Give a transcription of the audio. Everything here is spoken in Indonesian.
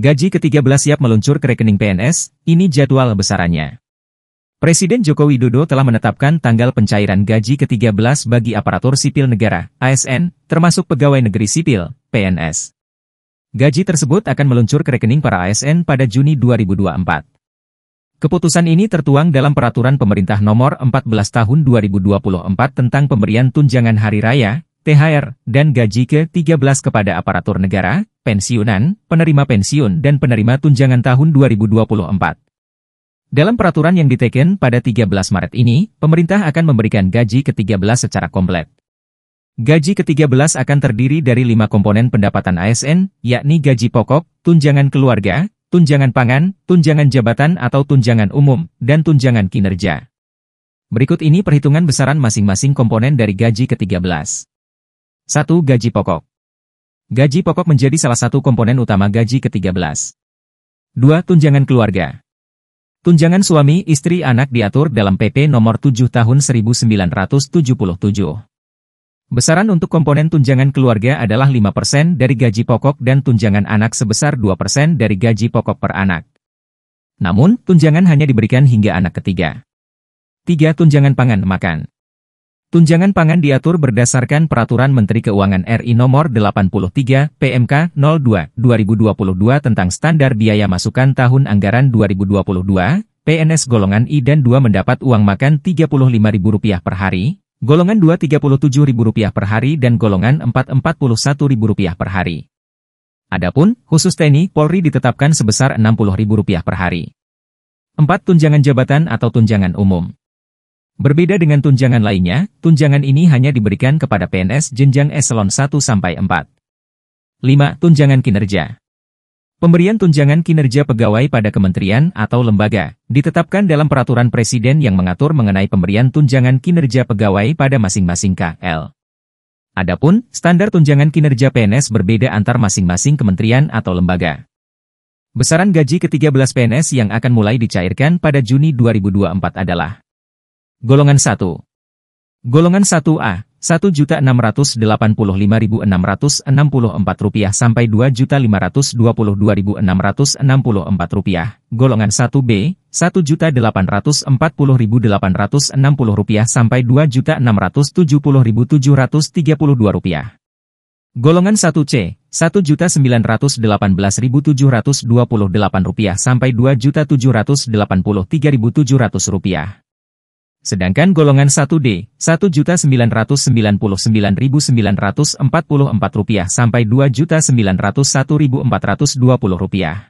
Gaji ke-13 siap meluncur ke rekening PNS, ini jadwal besarannya. Presiden Joko Widodo telah menetapkan tanggal pencairan gaji ke-13 bagi aparatur sipil negara, ASN, termasuk pegawai negeri sipil, PNS. Gaji tersebut akan meluncur ke rekening para ASN pada Juni 2024. Keputusan ini tertuang dalam Peraturan Pemerintah Nomor 14 Tahun 2024 tentang pemberian tunjangan hari raya, THR, dan gaji ke-13 kepada aparatur negara, pensiunan, penerima pensiun dan penerima tunjangan tahun 2024. Dalam peraturan yang diteken pada 13 Maret ini, pemerintah akan memberikan gaji ke-13 secara komplet. Gaji ke-13 akan terdiri dari lima komponen pendapatan ASN, yakni gaji pokok, tunjangan keluarga, tunjangan pangan, tunjangan jabatan atau tunjangan umum, dan tunjangan kinerja. Berikut ini perhitungan besaran masing-masing komponen dari gaji ke-13. 1. Gaji pokok. Gaji pokok menjadi salah satu komponen utama gaji ke-13. 2. Tunjangan keluarga. Tunjangan suami, istri, anak diatur dalam PP nomor 7 tahun 1977. Besaran untuk komponen tunjangan keluarga adalah 5% dari gaji pokok dan tunjangan anak sebesar 2% dari gaji pokok per anak. Namun, tunjangan hanya diberikan hingga anak ketiga. 3. Tunjangan pangan makan. Tunjangan pangan diatur berdasarkan Peraturan Menteri Keuangan RI Nomor 83 PMK 02 2022 tentang standar biaya masukan tahun anggaran 2022, PNS golongan I dan II mendapat uang makan Rp35.000 per hari, golongan II Rp37.000 per hari dan golongan IV Rp41.000 per hari. Adapun, khusus TNI Polri ditetapkan sebesar Rp60.000 per hari. 4. Tunjangan jabatan atau tunjangan umum. Berbeda dengan tunjangan lainnya, tunjangan ini hanya diberikan kepada PNS jenjang eselon 1 sampai 4. 5. Tunjangan kinerja. Pemberian tunjangan kinerja pegawai pada kementerian atau lembaga ditetapkan dalam peraturan presiden yang mengatur mengenai pemberian tunjangan kinerja pegawai pada masing-masing KL. Adapun, standar tunjangan kinerja PNS berbeda antar masing-masing kementerian atau lembaga. Besaran gaji ke-13 PNS yang akan mulai dicairkan pada Juni 2024 adalah Golongan 1. Golongan 1A, Rp1.685.664 sampai Rp2.522.664, golongan 1B, Rp1.840.860 sampai Rp2.670.732. Golongan 1C, Rp1.918.728 sampai Rp2.783.700. Sedangkan golongan 1D, Rp1.999.944 sampai Rp2.901.420.